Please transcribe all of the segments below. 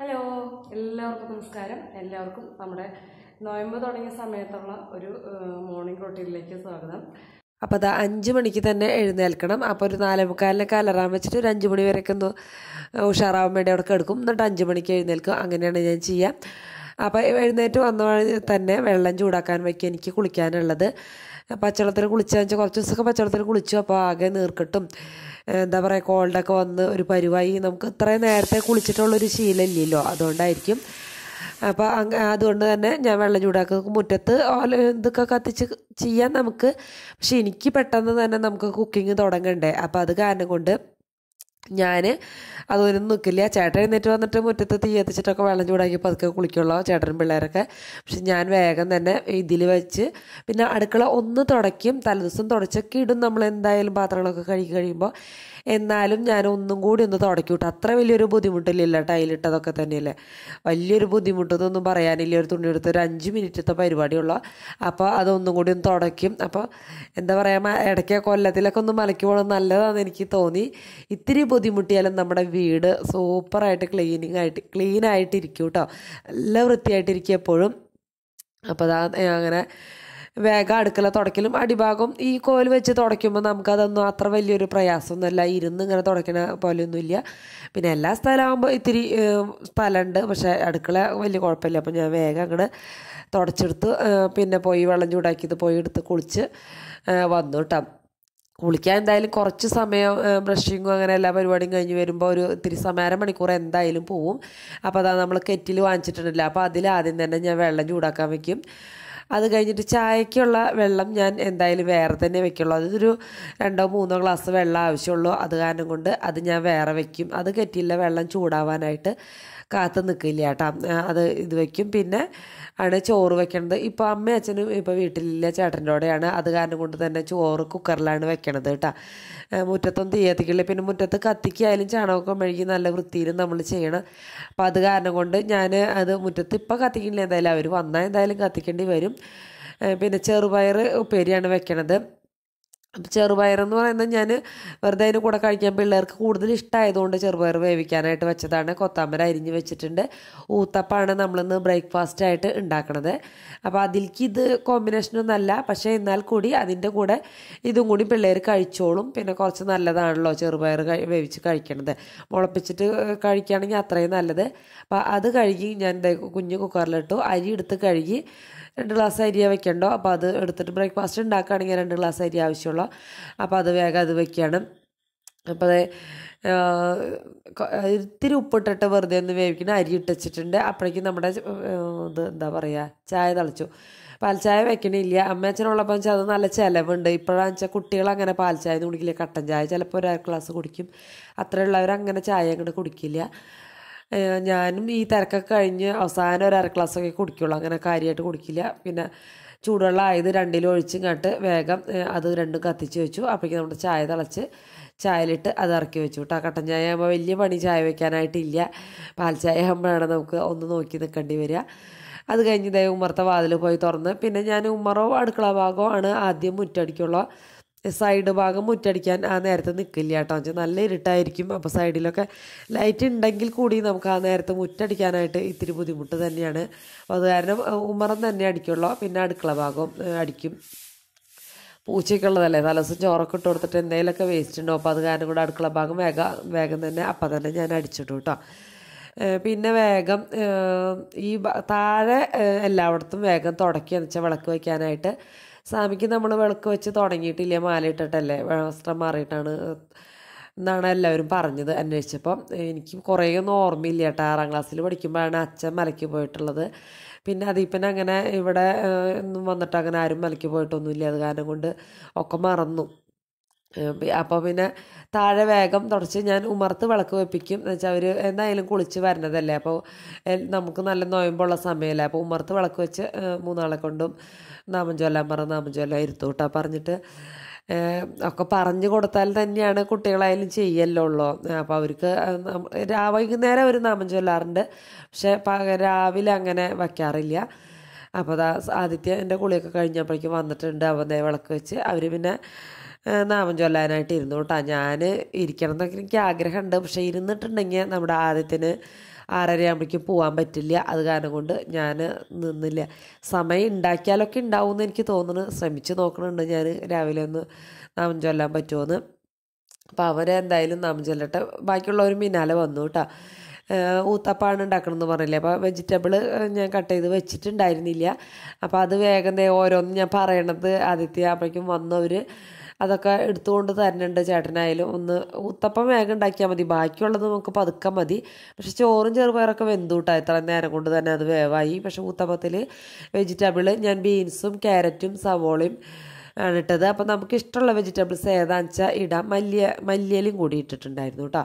hello എല്ലാവർക്കും നമസ്കാരം എല്ലാവർക്കും നമ്മുടെ നോയമ്പ് തുടങ്ങിയ സമയത്തുള്ള ഒരു മോർണിംഗ് റൊട്ടീനിലേക്ക് സ്വാഗതം അപ്പോൾ അത് അഞ്ച് മണിക്ക് തന്നെ എഴുന്നേൽക്കണം അപ്പോൾ ഒരു നാലേ മുക്കാലിനൊക്കെ അലറാൻ വെച്ചിട്ട് ഒരു അഞ്ച് മണി വരെയൊക്കെ ഒന്ന് ഉഷാറാവാൻ വേണ്ടി അവിടെ എടുക്കും എന്നിട്ട് അഞ്ച് മണിക്ക് എഴുന്നേൽക്കും അങ്ങനെയാണ് ഞാൻ ചെയ്യുക അപ്പോൾ എഴുന്നേറ്റ് വന്ന തന്നെ വെള്ളം ചൂടാക്കാൻ വയ്ക്കും എനിക്ക് കുളിക്കാനുള്ളത് പച്ചവെള്ളത്തിൽ കുളിച്ചാന്ന് വെച്ചാൽ കുറച്ച് ദിവസമൊക്കെ പച്ചവെള്ളത്തിൽ കുളിച്ചു അപ്പോൾ ആകെ നീർക്കിട്ടും എന്താ പറയുക കോൾഡൊക്കെ വന്ന് ഒരു പരുവായി നമുക്ക് ഇത്രയും നേരത്തെ കുളിച്ചിട്ടുള്ളൊരു ശീലമില്ലല്ലോ അതുകൊണ്ടായിരിക്കും അപ്പോൾ അങ്ങ് അതുകൊണ്ട് തന്നെ ഞാൻ വെള്ളം ചൂടാക്കി മുറ്റത്ത് ഓല ഇതൊക്കെ കത്തിച്ച് ചെയ്യാൻ നമുക്ക് പക്ഷെ എനിക്ക് പെട്ടെന്ന് തന്നെ നമുക്ക് കുക്കിംഗ് തുടങ്ങണ്ടേ അപ്പോൾ അത് കാരണം കൊണ്ട് ഞാൻ അതൊന്നും നിൽക്കില്ല ചേട്ടൻ എഴുന്നേറ്റ് വന്നിട്ട് മുറ്റത്ത് തീ എത്തിച്ചിട്ടൊക്കെ വെള്ളം ചൂടാക്കിയപ്പോൾ അതൊക്കെ കുളിക്കുള്ളൂ ചേട്ടനും പിള്ളേരൊക്കെ പക്ഷെ ഞാൻ വേഗം തന്നെ ഇതിൽ വെച്ച് പിന്നെ അടുക്കള ഒന്ന് തുടയ്ക്കും തലേദിവസം തുടച്ചൊക്കെ ഇടും നമ്മൾ എന്തായാലും പാത്രങ്ങളൊക്കെ കഴുകി കഴിയുമ്പോൾ എന്നാലും ഞാൻ ഒന്നും കൂടി ഒന്ന് തുടക്കിവിട്ടു അത്ര വലിയൊരു ബുദ്ധിമുട്ടില്ല ടൈലിട്ടതൊക്കെ തന്നെയല്ലേ വലിയൊരു ബുദ്ധിമുട്ടൊന്നും പറയാനില്ല ഒരു തുണി എടുത്ത് ഒരു അഞ്ച് മിനിറ്റത്തെ പരിപാടിയുള്ള അപ്പോൾ അതൊന്നും കൂടി ഒന്ന് തുടയ്ക്കും അപ്പോൾ എന്താ പറയുക ഇടയ്ക്ക് കൊല്ലത്തിലൊക്കെ ഒന്ന് മലക്കി പോകണം നല്ലതാണെന്ന് എനിക്ക് തോന്നി ഇത്തിരി ബുദ്ധിമുട്ടിയാലും നമ്മുടെ വീട് സൂപ്പറായിട്ട് ക്ലീനിങ് ആയിട്ട് ക്ലീൻ കേട്ടോ നല്ല വൃത്തിയായിട്ടിരിക്കും എപ്പോഴും അപ്പോൾ അതാ അങ്ങനെ വേഗം അടുക്കള തുടയ്ക്കലും അടിഭാഗം ഈ കോൽ വെച്ച് തുടയ്ക്കുമ്പോൾ നമുക്കതൊന്നും അത്ര വലിയൊരു പ്രയാസമൊന്നുമല്ല ഇരുന്ന് ഇങ്ങനെ തുടയ്ക്കണ പോലെയൊന്നുമില്ല പിന്നെ എല്ലാ സ്ഥലമാകുമ്പോൾ ഇത്തിരി സ്ഥലമുണ്ട് പക്ഷേ അടുക്കള വലിയ കുഴപ്പമില്ല അപ്പോൾ ഞാൻ വേഗം അങ്ങോട്ട് തുടച്ചെടുത്ത് പിന്നെ പോയി വെള്ളം ചൂടാക്കിയത് പോയി എടുത്ത് കുളിച്ച് വന്നു കേട്ടോ കുളിക്കാൻ എന്തായാലും കുറച്ച് സമയം ബ്രഷിങ്ങും അങ്ങനെ എല്ലാ പരിപാടിയും കഴിഞ്ഞ് വരുമ്പോൾ ഒരു ഇത്തിരി സമയം മണിക്കൂർ എന്തായാലും പോവും അപ്പോൾ അതാ നമ്മൾ കെറ്റിൽ വാങ്ങിച്ചിട്ടുണ്ടല്ലോ അപ്പോൾ അതിൽ ആദ്യം തന്നെ ഞാൻ വെള്ളം ചൂടാക്കാൻ വയ്ക്കും അത് കഴിഞ്ഞിട്ട് ചായക്കുള്ള വെള്ളം ഞാൻ എന്തായാലും വേറെ തന്നെ വെക്കുള്ളൂ അതൊരു രണ്ടോ മൂന്നോ ഗ്ലാസ് വെള്ളം ആവശ്യമുള്ളൂ അത് കാരണം കൊണ്ട് അത് ഞാൻ വേറെ വെക്കും അത് കെറ്റില്ല വെള്ളം ചൂടാവാനായിട്ട് കാത്തു നിൽക്കില്ല കേട്ടോ അത് ഇത് വെക്കും പിന്നെ ആണ് ചോറ് വെക്കണത് ഇപ്പോൾ അമ്മ അച്ഛനും ഇപ്പോൾ വീട്ടിലില്ല ചേട്ടൻ്റെ കൂടെയാണ് അത് കാരണം കൊണ്ട് തന്നെ ചോറ് കുക്കറിലാണ് വെക്കണത് കേട്ടോ മുറ്റത്തൊന്നും തീ പിന്നെ മുറ്റത്ത് കത്തിക്കായാലും ചാണകമൊക്കെ മെഴുകി നല്ല വൃത്തിയിലും നമ്മൾ ചെയ്യണം അപ്പോൾ അത് കാരണം കൊണ്ട് ഞാൻ അത് മുറ്റത്ത് ഇപ്പോൾ കത്തിക്കില്ല എന്തായാലും അവർ വന്നാൽ എന്തായാലും കത്തിക്കേണ്ടി വരും പിന്നെ ചെറുപയർ ഉപ്പേരിയാണ് വെക്കണത് ചെറുപയർ ചെറുപയറെന്ന് പറയുന്നത് ഞാൻ വെറുതെ അതിന് കൂടെ കഴിക്കാൻ പിള്ളേർക്ക് കൂടുതൽ ഇഷ്ടമായതുകൊണ്ട് ചെറുപയർ വേവിക്കാനായിട്ട് വെച്ചതാണ് കൊത്താമര അരിഞ്ഞ് വെച്ചിട്ടുണ്ട് ഊത്തപ്പാണ് നമ്മളിന്ന് ബ്രേക്ക്ഫാസ്റ്റ് ആയിട്ട് ഉണ്ടാക്കണത് അപ്പോൾ അതിലേക്ക് ഇത് കോമ്പിനേഷനൊന്നും അല്ല പക്ഷേ എന്നാൽ കൂടി അതിൻ്റെ കൂടെ ഇതും കൂടി പിള്ളേർ കഴിച്ചോളും പിന്നെ കുറച്ച് നല്ലതാണല്ലോ ചെറുപയർ വേവിച്ച് കഴിക്കണത് മുളപ്പിച്ചിട്ട് കഴിക്കുകയാണെങ്കിൽ അത്രയും നല്ലത് അപ്പോൾ അത് കഴുകി ഞാൻ കുഞ്ഞ് കുക്കറിലിട്ടു അരി എടുത്ത് കഴുകി രണ്ട് ഗ്ലാസ് അരി വെക്കണ്ടോ അപ്പോൾ അത് എടുത്തിട്ട് ബ്രേക്ക്ഫാസ്റ്റ് ഉണ്ടാക്കുകയാണെങ്കിൽ രണ്ട് ഗ്ലാസ് അരി ആവശ്യമുള്ള അപ്പോൾ അത് വേഗം അത് വെക്കുകയാണ് അപ്പോൾ അതെ ഇത്തിരി ഉപ്പിട്ടിട്ട് വെറുതെ ഒന്ന് വേവിക്കണം അരി ഇട്ടിട്ടുണ്ട് അപ്പോഴേക്കും നമ്മുടെ ഇത് എന്താ പറയുക ചായ തളിച്ചു പാൽച്ചായ വെക്കണില്ല അമ്മച്ചനുള്ളപ്പം വെച്ചാൽ അത് നല്ല ചിലവുണ്ട് ഇപ്പോഴാണെന്ന് വെച്ചാൽ കുട്ടികൾ അങ്ങനെ പാൽച്ചായ കുടിക്കില്ല കട്ടൻ ചായ ചിലപ്പോൾ ഒരു ഗ്ലാസ് കുടിക്കും അത്രയുള്ളവരങ്ങനെ അങ്ങനെ ചായ അങ്ങോട്ട് കുടിക്കില്ല ഞാനും ഈ തിരക്കൊക്കെ കഴിഞ്ഞ് അവസാനം ഒരു അര ഗ്ലാസ്സൊക്കെ കുടിക്കുള്ളൂ അങ്ങനെ കാര്യമായിട്ട് കുടിക്കില്ല പിന്നെ ചൂടുവെള്ളം ആയത് രണ്ടിലും ഒഴിച്ചിങ്ങോട്ട് വേഗം അത് രണ്ടും കത്തിച്ച് വെച്ചു അപ്പോഴേക്കും നമ്മുടെ ചായ തിളച്ച് ചായയിലിട്ട് അത് ഇറക്കി വെച്ചു കേട്ടോ കട്ടൻ ചായ ആകുമ്പോൾ വലിയ പണി ചായ വയ്ക്കാനായിട്ടില്ല പാൽ ചായ ആകുമ്പോഴാണ് നമുക്ക് ഒന്ന് നോക്കി നിൽക്കേണ്ടി വരിക അത് കഴിഞ്ഞ് ദൈവം ഉമ്മറത്തെ വാതിൽ പോയി തുറന്ന് പിന്നെ ഞാൻ ഉമ്മറോ അടുക്കള ഭാഗമോ ആണ് ആദ്യം മുറ്റടിക്കുള്ളൂ സൈഡ് ഭാഗം മുറ്റടിക്കാൻ ആ നേരത്തെ നിൽക്കില്ല കേട്ടോ വെച്ചാൽ നല്ല ഇരുട്ടായിരിക്കും അപ്പോൾ സൈഡിലൊക്കെ ലൈറ്റ് ഉണ്ടെങ്കിൽ കൂടി നമുക്ക് ആ നേരത്തെ മുറ്റടിക്കാനായിട്ട് ഇത്തിരി ബുദ്ധിമുട്ട് തന്നെയാണ് അപ്പോൾ അത് കാരണം ഉമ്മറം തന്നെ അടിക്കുള്ളൂ പിന്നെ അടുക്കള ഭാഗം അടിക്കും പൂച്ചയ്ക്കുള്ളതല്ലേ തലസം ചോറൊക്കെ ഇട്ട് കൊടുത്തിട്ട് എന്തെങ്കിലുമൊക്കെ വേസ്റ്റ് ഉണ്ടോ അപ്പോൾ അത് കാരണം കൂടെ അടുക്കള ഭാഗം വേഗം വേഗം തന്നെ അപ്പം തന്നെ ഞാൻ അടിച്ചിട്ടു കേട്ടോ പിന്നെ വേഗം ഈ താഴെ എല്ലായിടത്തും വേഗം തുടക്കുക എന്ന് വെച്ചാൽ വിളക്ക് വയ്ക്കാനായിട്ട് സ്വാമിക്ക് നമ്മൾ വിളക്ക് വെച്ച് തുടങ്ങിയിട്ടില്ല മാലയിട്ടിട്ടല്ലേ വസ്ത്രം മാറിയിട്ടാണ് എന്നാണ് എല്ലാവരും പറഞ്ഞത് അന്വേഷിച്ചപ്പം എനിക്ക് ഒന്നും ഓർമ്മയില്ല കേട്ടോ ആറാം ക്ലാസ്സിൽ പഠിക്കുമ്പോഴാണ് അച്ഛൻ മലയ്ക്ക് പോയിട്ടുള്ളത് പിന്നെ പിന്നെ അങ്ങനെ ഇവിടെ ഒന്നും വന്നിട്ട് അങ്ങനെ ആരും മലയ്ക്ക് പോയിട്ടൊന്നുമില്ല അത് കാരണം കൊണ്ട് ഒക്കെ മറന്നു അപ്പോൾ പിന്നെ താഴെ വേഗം തുടച്ച് ഞാൻ ഉമർത്ത് വിളക്ക് വെപ്പിക്കും എന്ന് വെച്ചാൽ അവർ എന്തായാലും കുളിച്ച് വരണതല്ലേ അപ്പോൾ നമുക്ക് നല്ല നോയമ്പുള്ള സമയമല്ലേ അപ്പോൾ ഉമർത്ത് വിളക്ക് വെച്ച് മൂന്നാളെ കൊണ്ടും നാമം ചൊല്ലാൻ പറ നാമം ഇരുത്തൂട്ടാ പറഞ്ഞിട്ട് ഒക്കെ പറഞ്ഞു കൊടുത്താൽ തന്നെയാണ് കുട്ടികളായാലും ചെയ്യല്ലോ ഉള്ളൂ അപ്പോൾ അവർക്ക് വൈകുന്നേരം അവർ നാമം ചൊല്ലാറുണ്ട് പക്ഷേ രാവിലെ അങ്ങനെ വയ്ക്കാറില്ല അപ്പോൾ അതാ ആദിത്യ എൻ്റെ കുളിയൊക്കെ കഴിഞ്ഞപ്പോഴേക്കും വന്നിട്ടുണ്ട് അവൻ്റെ വിളക്ക് വെച്ച് അവർ പിന്നെ നാമം ചൊല്ലാനായിട്ട് ഇരുന്നു കേട്ടോ ഞാൻ ഇരിക്കണം എന്നൊക്കെ എനിക്ക് ആഗ്രഹമുണ്ട് പക്ഷേ ഇരുന്നിട്ടുണ്ടെങ്കിൽ നമ്മുടെ ആദ്യത്തിന് ആറരയാകുമ്പോഴേക്കും പോകാൻ പറ്റില്ല അത് കാരണം കൊണ്ട് ഞാൻ നിന്നില്ല സമയം ഉണ്ടാക്കിയാലൊക്കെ ഉണ്ടാവും എന്ന് എനിക്ക് തോന്നുന്നു ശ്രമിച്ച് നോക്കണുണ്ട് ഞാൻ രാവിലെ ഒന്ന് നാമം ചൊല്ലാൻ പറ്റുമെന്ന് അപ്പോൾ അവരെ എന്തായാലും നാമം ചൊല്ലട്ടെ ബാക്കിയുള്ളവരും പിന്നാലെ വന്നു കേട്ടോ ഊത്തപ്പാണ് ഉണ്ടാക്കണമെന്ന് പറഞ്ഞില്ലേ അപ്പോൾ വെജിറ്റബിൾ ഞാൻ കട്ട് ചെയ്ത് വെച്ചിട്ടുണ്ടായിരുന്നില്ല അപ്പോൾ അത് വേഗം ഓരോന്നും ഞാൻ പറയണത് ആദിത്യ അപ്പോഴേക്കും വന്നവർ അതൊക്കെ എടുത്തുകൊണ്ട് തരണുണ്ട് ചേട്ടനായാലും ഒന്ന് ഉത്തപ്പം വേഗം ഉണ്ടാക്കിയാൽ മതി ബാക്കിയുള്ളത് നമുക്ക് പതുക്കെ മതി പക്ഷെ ചോറും ചെറുപയറൊക്കെ വെന്തൂട്ടാ ഇത്ര നേരം കൊണ്ട് തന്നെ അത് വേവായി പക്ഷെ ഉത്തപ്പത്തിൽ വെജിറ്റബിൾ ഞാൻ ബീൻസും ക്യാരറ്റും സവോളയും ആണ് ഇട്ടത് അപ്പോൾ നമുക്ക് ഇഷ്ടമുള്ള വെജിറ്റബിൾസ് ഏതാന്ന് വെച്ചാൽ ഇടാം മല്ലിയ മല്ലിയലും കൂടി ഇട്ടിട്ടുണ്ടായിരുന്നു കേട്ടോ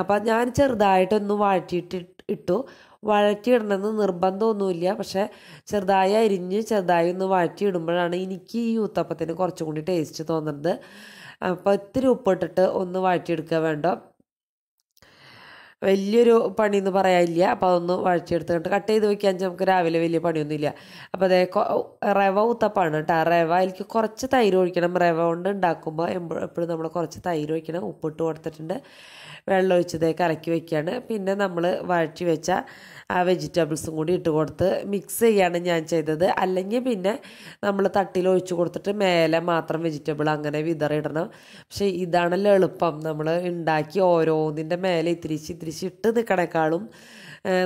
അപ്പോൾ ഞാൻ ചെറുതായിട്ടൊന്ന് വാഴ്ത്തിയിട്ട് ഇട്ടു വഴറ്റിയിടണമെന്ന് നിർബന്ധമൊന്നുമില്ല പക്ഷേ ചെറുതായി അരിഞ്ഞ് ചെറുതായി ഒന്ന് വഴറ്റിയിടുമ്പോഴാണ് എനിക്ക് ഈ ഊത്തപ്പത്തിന് കുറച്ചും കൂടി ടേസ്റ്റ് തോന്നുന്നത് അപ്പോൾ ഇത്തിരി ഉപ്പിട്ടിട്ട് ഒന്ന് വഴറ്റിയെടുക്കുക വേണ്ട വലിയൊരു പണിയെന്ന് പറയാനില്ല അപ്പോൾ അതൊന്ന് വഴിച്ചെടുത്തിട്ട് കട്ട് ചെയ്ത് വെക്കാൻ നമുക്ക് രാവിലെ വലിയ പണിയൊന്നുമില്ല അപ്പോൾ അതേ റവ ഉത്തപ്പാണ് കേട്ടോ റവ എനിക്ക് കുറച്ച് തൈര് ഒഴിക്കണം റവ കൊണ്ട് ഉണ്ടാക്കുമ്പോൾ എപ്പോഴും നമ്മൾ കുറച്ച് തൈര് ഒഴിക്കണം ഉപ്പിട്ട് കൊടുത്തിട്ടുണ്ട് വെള്ളം ഒഴിച്ചത് കലക്കി വെക്കുകയാണ് പിന്നെ നമ്മൾ വഴച്ചു വെച്ച ആ വെജിറ്റബിൾസും കൂടി ഇട്ട് കൊടുത്ത് മിക്സ് ചെയ്യാണ് ഞാൻ ചെയ്തത് അല്ലെങ്കിൽ പിന്നെ നമ്മൾ തട്ടിൽ ഒഴിച്ചു കൊടുത്തിട്ട് മേലെ മാത്രം വെജിറ്റബിൾ അങ്ങനെ വിതറിയിടണം പക്ഷേ ഇതാണല്ലോ എളുപ്പം നമ്മൾ ഉണ്ടാക്കി ഓരോന്നിൻ്റെ മേലെ ഇത്തിരിച്ച് ഇത്തിരി തിരിച്ചിട്ട് നിൽക്കണേക്കാളും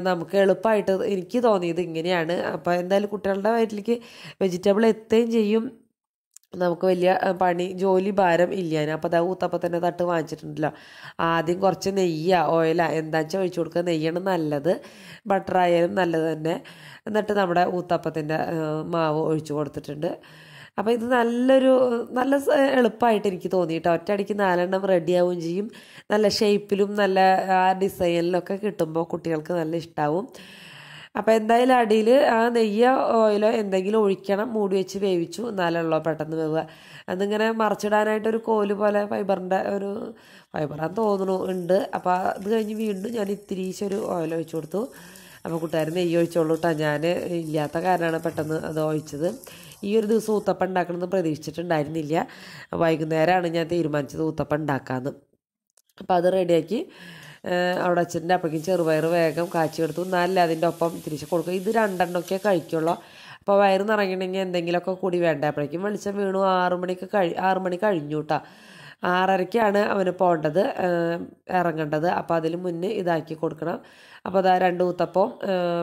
നമുക്ക് എളുപ്പമായിട്ട് എനിക്ക് തോന്നിയത് ഇങ്ങനെയാണ് അപ്പോൾ എന്തായാലും കുട്ടികളുടെ വയറ്റിലേക്ക് വെജിറ്റബിൾ എത്തുകയും ചെയ്യും നമുക്ക് വലിയ പണി ജോലി ഭാരം ഇല്ല അപ്പോൾ അതാ ഊത്തപ്പം തന്നെ തട്ട് വാങ്ങിച്ചിട്ടുണ്ടല്ലോ ആദ്യം കുറച്ച് നെയ്യാ ഓയിലാ വെച്ചാൽ ഒഴിച്ചു കൊടുക്കുക നെയ്യാണ് നല്ലത് ബട്ടർ ആയാലും നല്ലത് തന്നെ എന്നിട്ട് നമ്മുടെ ഊത്തപ്പത്തിൻ്റെ മാവ് ഒഴിച്ചു കൊടുത്തിട്ടുണ്ട് അപ്പോൾ ഇത് നല്ലൊരു നല്ല എളുപ്പമായിട്ട് എനിക്ക് ഒറ്റ ഒറ്റയടിക്ക് നാലെണ്ണം റെഡിയാവുകയും ചെയ്യും നല്ല ഷേപ്പിലും നല്ല ആ ഡിസൈനിലൊക്കെ കിട്ടുമ്പോൾ കുട്ടികൾക്ക് നല്ല ഇഷ്ടമാവും അപ്പോൾ എന്തായാലും അടിയിൽ ആ നെയ്യ ഓയിലോ എന്തെങ്കിലും ഒഴിക്കണം മൂടി വെച്ച് വേവിച്ചു എന്നാലുള്ളൂ പെട്ടെന്ന് വേവുക അതിങ്ങനെ മറച്ചിടാനായിട്ടൊരു കോല് പോലെ ഫൈബറിൻ്റെ ഒരു ഫൈബറാന്ന് തോന്നുന്നു ഉണ്ട് അപ്പോൾ അത് കഴിഞ്ഞ് വീണ്ടും ഞാൻ ഇത്തിരീശ് ഒരു ഓയിൽ ഒഴിച്ചു കൊടുത്തു അപ്പോൾ കൂട്ടുകാർ നെയ്യ് ഒഴിച്ചോളൂ കേട്ടോ ഞാൻ ഇല്ലാത്ത കാരണമാണ് പെട്ടെന്ന് അത് ഒഴിച്ചത് ഈ ഒരു ദിവസം ഊത്തപ്പം ഉണ്ടാക്കണമെന്ന് പ്രതീക്ഷിച്ചിട്ടുണ്ടായിരുന്നില്ല വൈകുന്നേരമാണ് ഞാൻ തീരുമാനിച്ചത് ഊത്തപ്പം ഉണ്ടാക്കാമെന്ന് അപ്പോൾ അത് റെഡിയാക്കി അവിടെ അച്ഛൻ്റെ അപ്പോഴേക്കും ചെറുപയർ വേഗം കാച്ചി കൊടുത്തു നല്ല അതിൻ്റെ ഒപ്പം തിരിച്ച് കൊടുക്കും ഇത് രണ്ടെണ്ണമൊക്കെ കഴിക്കുള്ളൂ അപ്പോൾ വയറ് നിറങ്ങണമെങ്കിൽ എന്തെങ്കിലുമൊക്കെ കൂടി വേണ്ട അപ്പോഴേക്കും വെളിച്ചം വീണു ആറുമണിക്ക് മണിക്ക് കഴി ആറുമണി മണി കഴിഞ്ഞു കേട്ടോ ആറരയ്ക്കാണ് അവന് പോകേണ്ടത് ഇറങ്ങേണ്ടത് അപ്പോൾ അതിന് മുന്നേ ഇതാക്കി കൊടുക്കണം അപ്പോൾ അതാ രണ്ട് ഊത്തപ്പം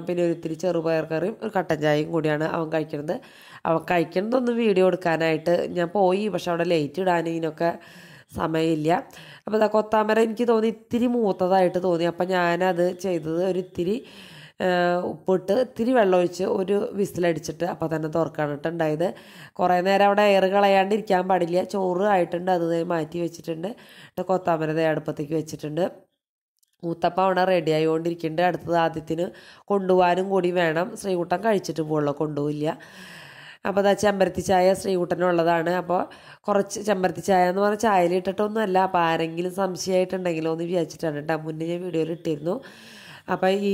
പിന്നെ ഒരിത്തിരി ചെറുപയർ കറിയും ഒരു കട്ടൻ ചായയും കൂടിയാണ് അവൻ കഴിക്കുന്നത് അവൻ കഴിക്കുന്നതൊന്നും വീഡിയോ എടുക്കാനായിട്ട് ഞാൻ പോയി പക്ഷെ അവിടെ ലേറ്റ് ഇടാൻ ഇതിനൊക്കെ സമയമില്ല അപ്പോൾ അതാ കൊത്താമര എനിക്ക് തോന്നി ഇത്തിരി മൂത്തതായിട്ട് തോന്നി അപ്പം ഞാനത് ചെയ്തത് ഒരു ഇത്തിരി ഉപ്പിട്ട് ഇത്തിരി വെള്ളമൊഴിച്ച് ഒരു വിസിലടിച്ചിട്ട് അപ്പം തന്നെ തുറക്കാണ് കേട്ടോ കുറേ നേരം അവിടെ എയർ കളയാണ്ടിരിക്കാൻ പാടില്ല ചോറ് ആയിട്ടുണ്ട് അത് മാറ്റി വെച്ചിട്ടുണ്ട് എന്നിട്ട് കൊത്താമരത അടുപ്പത്തേക്ക് വെച്ചിട്ടുണ്ട് മൂത്തപ്പ അവിടെ റെഡി ആയിക്കൊണ്ടിരിക്കുന്നുണ്ട് അടുത്തത് ആദ്യത്തിന് കൊണ്ടുപോകാനും കൂടി വേണം ശ്രീകുട്ടൻ കഴിച്ചിട്ട് പോകുള്ളൂ കൊണ്ടുപോയില്ല അപ്പോൾ അതാ ചെമ്പരത്തി ചായ ശ്രീകുട്ടനുള്ളതാണ് അപ്പോൾ കുറച്ച് ചെമ്പരത്തി ചായ എന്ന് പറഞ്ഞാൽ ചായയിലിട്ടിട്ടൊന്നുമല്ല അപ്പോൾ ആരെങ്കിലും സംശയമായിട്ടുണ്ടെങ്കിലോ എന്ന് വിചാരിച്ചിട്ടാണ് കേട്ടോ മുന്നേ ഞാൻ വീഡിയോയിൽ ഇട്ടിരുന്നു അപ്പോൾ ഈ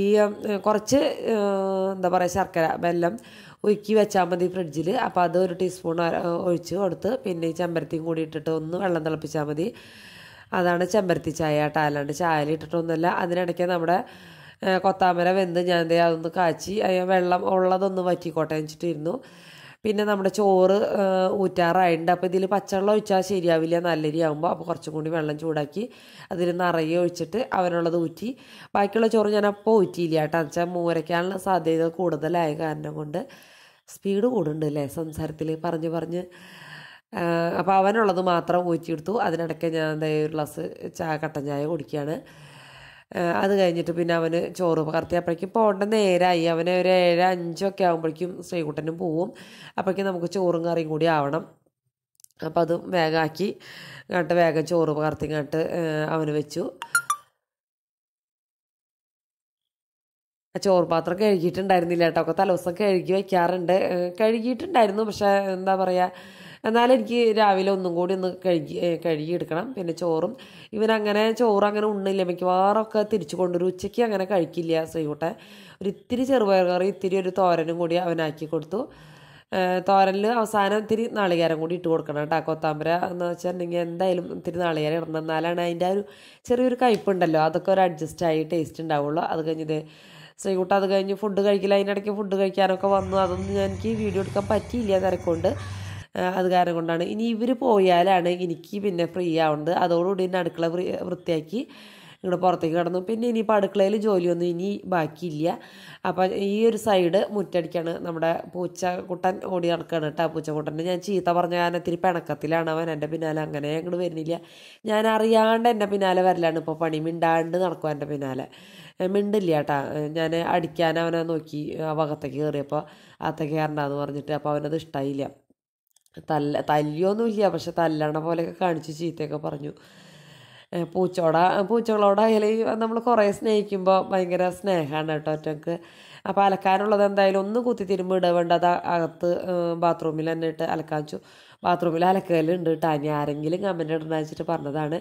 കുറച്ച് എന്താ പറയുക ശർക്കര വെല്ലം ഒഴുക്കി വെച്ചാൽ മതി ഫ്രിഡ്ജിൽ അപ്പോൾ അത് ഒരു ടീസ്പൂൺ ഒഴിച്ച് കൊടുത്ത് പിന്നെ ഈ ചെമ്പരത്തിയും കൂടി ഇട്ടിട്ട് ഒന്ന് വെള്ളം തിളപ്പിച്ചാൽ മതി അതാണ് ചെമ്പരത്തി ചായ കേട്ടോ അല്ലാണ്ട് ചായയിൽ ഇട്ടിട്ടൊന്നുമില്ല അതിനിടയ്ക്ക് നമ്മുടെ കൊത്താമര വെന്ത് ഞാൻ അതൊന്ന് കാച്ചി വെള്ളം ഉള്ളതൊന്ന് വറ്റിക്കോട്ടെ വെച്ചിട്ടിരുന്നു പിന്നെ നമ്മുടെ ചോറ് ഊറ്റാറായിട്ടുണ്ട് അപ്പോൾ ഇതിൽ പച്ചവെള്ളം ഒഴിച്ചാൽ ശരിയാവില്ല നല്ലരിയാകുമ്പോൾ അപ്പോൾ കുറച്ചും കൂടി വെള്ളം ചൂടാക്കി അതിൽ നിറയെ ഒഴിച്ചിട്ട് അവനുള്ളത് ഊറ്റി ബാക്കിയുള്ള ചോറ് ഞാൻ അപ്പോൾ ഊറ്റിയില്ല കേട്ടോ എന്ന് വെച്ചാൽ മൂരയ്ക്കാനുള്ള സാധ്യത കൂടുതലായ കാരണം കൊണ്ട് സ്പീഡ് കൂടുന്നുണ്ട് അല്ലേ സംസാരത്തിൽ പറഞ്ഞ് പറഞ്ഞ് അപ്പോൾ അവനുള്ളത് മാത്രം ഊറ്റിയെടുത്തു അതിനിടയ്ക്ക് ഞാൻ എന്തായാലും ഒരു ഗ്ലാസ് ചായ കട്ടൻ ചായ കുടിക്കുകയാണ് അത് കഴിഞ്ഞിട്ട് പിന്നെ അവന് ചോറ് കറത്തിയപ്പോഴേക്കും പോകേണ്ട നേരായി അവനെ ഒരു ഏഴ് അഞ്ചൊക്കെ ആകുമ്പോഴേക്കും ശ്രീകുട്ടനും പോവും അപ്പോഴേക്കും നമുക്ക് ചോറും കറിയും കൂടി ആവണം അപ്പോൾ അത് വേഗമാക്കി ഇങ്ങോട്ട് വേഗം ചോറ് പകർത്തിങ്ങോട്ട് അവന് വെച്ചു ചോറ് പാത്രം കഴുകിയിട്ടുണ്ടായിരുന്നില്ല കേട്ടോ ഒക്കെ ദിവസം കഴുകി വയ്ക്കാറുണ്ട് കഴുകിയിട്ടുണ്ടായിരുന്നു പക്ഷേ എന്താ പറയുക എന്നാലും എനിക്ക് രാവിലെ ഒന്നും കൂടി ഒന്ന് കഴുകി കഴുകിയെടുക്കണം പിന്നെ ചോറും ഇവനങ്ങനെ ചോറ് അങ്ങനെ ഉണ്ണില്ല മിക്കവാറൊക്കെ തിരിച്ചു കൊണ്ടുവരും ഉച്ചയ്ക്ക് അങ്ങനെ കഴിക്കില്ല ശ്രീകുട്ടെ ഒരു ഇത്തിരി ചെറുപയർ കറി ഇത്തിരി ഒരു തോരനും കൂടി അവനാക്കി കൊടുത്തു തോരനിൽ അവസാനം ഇത്തിരി നാളികേരം കൂടി ഇട്ട് കൊടുക്കണം കേട്ടോ കൊത്താമ്പര എന്ന് വെച്ചിട്ടുണ്ടെങ്കിൽ എന്തായാലും ഇത്തിരി നാളികേരം ഇടണം എന്നാലാണ് അതിൻ്റെ ആ ഒരു ചെറിയൊരു കയ്പുണ്ടല്ലോ അതൊക്കെ ഒരു അഡ്ജസ്റ്റ് ആയി ടേസ്റ്റ് ഉണ്ടാവുള്ളൂ അത് കഴിഞ്ഞത് ശ്രീകുട്ട അത് കഴിഞ്ഞ് ഫുഡ് കഴിക്കില്ല അതിനിടയ്ക്ക് ഫുഡ് കഴിക്കാനൊക്കെ വന്നു അതൊന്നും എനിക്ക് വീഡിയോ എടുക്കാൻ പറ്റിയില്ല തിരക്കൊണ്ട് അത് കാരണം കൊണ്ടാണ് ഇനി ഇവർ പോയാലാണ് എനിക്ക് പിന്നെ ഫ്രീ ആവേണ്ടത് അതോടുകൂടി എൻ്റെ അടുക്കള വൃത്തിയാക്കി ഇങ്ങോട്ട് പുറത്തേക്ക് കടന്നു പിന്നെ ഇനിയിപ്പോൾ അടുക്കളയിൽ ജോലിയൊന്നും ഇനി ബാക്കിയില്ല അപ്പം ഈ ഒരു സൈഡ് മുറ്റടിക്കാണ് നമ്മുടെ പൂച്ചക്കുട്ടൻ ഓടി നടക്കുകയാണ് കേട്ടോ പൂച്ചക്കുട്ടൻ്റെ ഞാൻ ചീത്ത പറഞ്ഞ കാരണം ഇത്തിരി പിണക്കത്തിലാണ് അവൻ എൻ്റെ പിന്നാലെ അങ്ങനെ അങ്ങോട്ട് വരുന്നില്ല ഞാൻ അറിയാണ്ട് എൻ്റെ പിന്നാലെ വരലാണ് ഇപ്പോൾ പണി മിണ്ടാണ്ട് നടക്കുക എൻ്റെ പിന്നാലെ മിണ്ടില്ല കേട്ടാ ഞാൻ അടിക്കാൻ അവനെ നോക്കി ആ ഭാഗത്തേക്ക് കയറിയപ്പോൾ അകത്തേക്ക് കയറണ്ടാന്ന് പറഞ്ഞിട്ട് അപ്പോൾ അവനത് ഇഷ്ടമായില്ല തല്ല തല്ലിയൊന്നുമില്ല പക്ഷെ തല്ലണ പോലെയൊക്കെ കാണിച്ച് ചീത്തയൊക്കെ പറഞ്ഞു പൂച്ചോട പൂച്ചകളോടായാലും നമ്മൾ കുറേ സ്നേഹിക്കുമ്പോൾ ഭയങ്കര സ്നേഹമാണ് കേട്ടോ ഒറ്റക്ക് അപ്പോൾ അലക്കാനുള്ളത് എന്തായാലും ഒന്ന് കുത്തി തിരുമ്പ് ഇടവേണ്ട അത് അകത്ത് ബാത്റൂമിൽ തന്നെ ഇട്ട് അലക്കാൻ ബാത്റൂമിൽ അലക്കലുണ്ട് കേട്ടോ ഇനി ആരെങ്കിലും കമൻ്റ് ഇടണമെന്ന് വെച്ചിട്ട് പറഞ്ഞതാണ്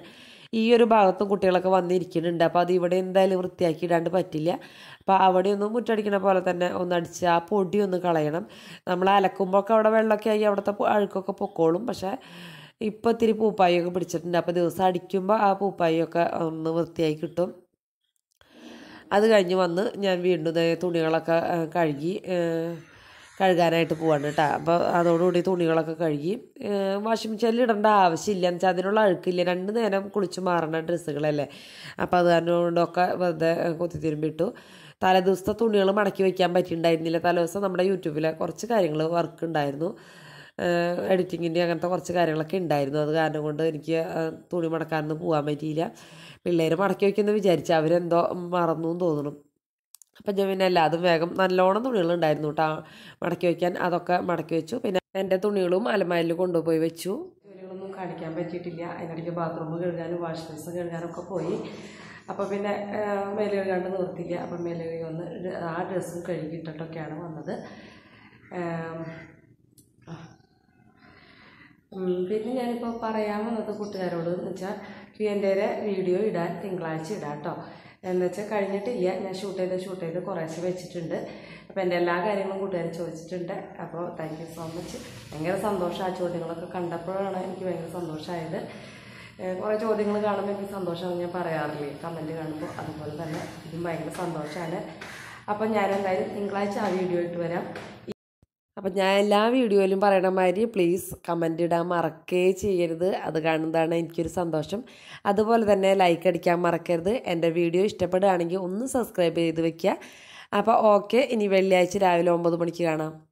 ഈ ഒരു ഭാഗത്തും കുട്ടികളൊക്കെ വന്നിരിക്കുന്നുണ്ട് അപ്പോൾ അത് ഇവിടെ എന്തായാലും വൃത്തിയാക്കി ഇടാണ്ട് പറ്റില്ല അപ്പോൾ അവിടെ ഒന്ന് മുറ്റടിക്കണ പോലെ തന്നെ ഒന്ന് അടിച്ച് ആ പൊടി ഒന്ന് കളയണം നമ്മൾ അലക്കുമ്പോഴൊക്കെ അവിടെ വെള്ളമൊക്കെ ആയി അവിടുത്തെ അഴുക്കൊക്കെ പൊക്കോളും പക്ഷേ ഇപ്പോൾ ഇത്തിരി പൂപ്പായൊക്കെ പിടിച്ചിട്ടുണ്ട് അപ്പോൾ ദിവസം അടിക്കുമ്പോൾ ആ പൂപ്പായൊക്കെ ഒന്ന് വൃത്തിയായി കിട്ടും അത് കഴിഞ്ഞ് വന്ന് ഞാൻ വീണ്ടും തുണികളൊക്കെ കഴുകി കഴുകാനായിട്ട് പോവാണ് കേട്ടോ അപ്പോൾ അതോടുകൂടി തുണികളൊക്കെ കഴുകി വാഷിംഗ് മെഷീനിൽ ഇടേണ്ട ആവശ്യമില്ല എന്ന് വെച്ചാൽ അതിനുള്ള അഴുക്കില്ല രണ്ട് നേരം കുളിച്ച് മാറേണ്ട ഡ്രസ്സുകളല്ലേ അപ്പോൾ അത് കാരണമൊക്കെ വെറുതെ കുത്തിത്തിരുമ്പിട്ടു തലേ ദിവസത്തെ തുണികൾ മടക്കി വയ്ക്കാൻ പറ്റിയിട്ടുണ്ടായിരുന്നില്ല തലേ ദിവസം നമ്മുടെ യൂട്യൂബിലെ കുറച്ച് കാര്യങ്ങൾ വർക്ക് ഉണ്ടായിരുന്നു എഡിറ്റിങ്ങിൻ്റെ അങ്ങനത്തെ കുറച്ച് കാര്യങ്ങളൊക്കെ ഉണ്ടായിരുന്നു അത് കാരണം കൊണ്ട് എനിക്ക് തുണി മടക്കാനൊന്നും പോകാൻ പറ്റിയില്ല പിള്ളേർ മടക്കി വയ്ക്കുമെന്ന് വിചാരിച്ചാൽ അവരെന്തോ മറന്നു തോന്നണം അപ്പം ഞാൻ പിന്നെ എല്ലാതും വേഗം നല്ലോണം തുണികളുണ്ടായിരുന്നു കേട്ടോ മടക്കി വയ്ക്കാൻ അതൊക്കെ മടക്കി വെച്ചു പിന്നെ എൻ്റെ തുണികളും അലമാരിൽ കൊണ്ടുപോയി വെച്ചു തുണികളൊന്നും കാണിക്കാൻ പറ്റിയിട്ടില്ല അതിനിടയ്ക്ക് ബാത്റൂം കഴുകാനും വാഷ് ബേസ് കഴുകാനും ഒക്കെ പോയി അപ്പോൾ പിന്നെ മേലെ കഴുകാണ്ട് നിർത്തില്ല അപ്പം മേലെ കഴുകി വന്ന് ആ ഡ്രസ്സും കഴുകിയിട്ടിട്ടൊക്കെയാണ് വന്നത് പിന്നെ ഞാനിപ്പോൾ പറയാൻ വന്നത് കൂട്ടുകാരോട് എന്ന് വെച്ചാൽ എൻ്റെ വീഡിയോ ഇടാൻ തിങ്കളാഴ്ച ഇടാം കേട്ടോ എന്ന് വെച്ചാൽ കഴിഞ്ഞിട്ടില്ല ഞാൻ ഷൂട്ട് ചെയ്ത് ഷൂട്ട് ചെയ്ത് കുറേശ്ശെ വെച്ചിട്ടുണ്ട് അപ്പോൾ എൻ്റെ എല്ലാ കാര്യങ്ങളും കൂട്ടുകാർ ചോദിച്ചിട്ടുണ്ട് അപ്പോൾ താങ്ക് യു സോ മച്ച് ഭയങ്കര സന്തോഷം ആ ചോദ്യങ്ങളൊക്കെ കണ്ടപ്പോഴാണ് എനിക്ക് ഭയങ്കര സന്തോഷമായത് കുറേ ചോദ്യങ്ങൾ കാണുമ്പോൾ എനിക്ക് സന്തോഷമാണ് ഞാൻ പറയാറില്ലേ കമൻറ്റ് കാണുമ്പോൾ അതുപോലെ തന്നെ ഇതും ഭയങ്കര സന്തോഷമാണ് അപ്പം ഞാൻ എന്തായാലും തിങ്കളാഴ്ച ആ വീഡിയോ ഇട്ട് വരാം അപ്പം ഞാൻ എല്ലാ വീഡിയോയിലും പറയണ മാതിരി പ്ലീസ് കമൻ്റ് ഇടാൻ മറക്കേ ചെയ്യരുത് അത് കാണുന്നതാണ് എനിക്കൊരു സന്തോഷം അതുപോലെ തന്നെ ലൈക്ക് അടിക്കാൻ മറക്കരുത് എൻ്റെ വീഡിയോ ഇഷ്ടപ്പെടുകയാണെങ്കിൽ ഒന്ന് സബ്സ്ക്രൈബ് ചെയ്ത് വെക്കുക അപ്പോൾ ഓക്കെ ഇനി വെള്ളിയാഴ്ച രാവിലെ ഒമ്പത് മണിക്ക് കാണാം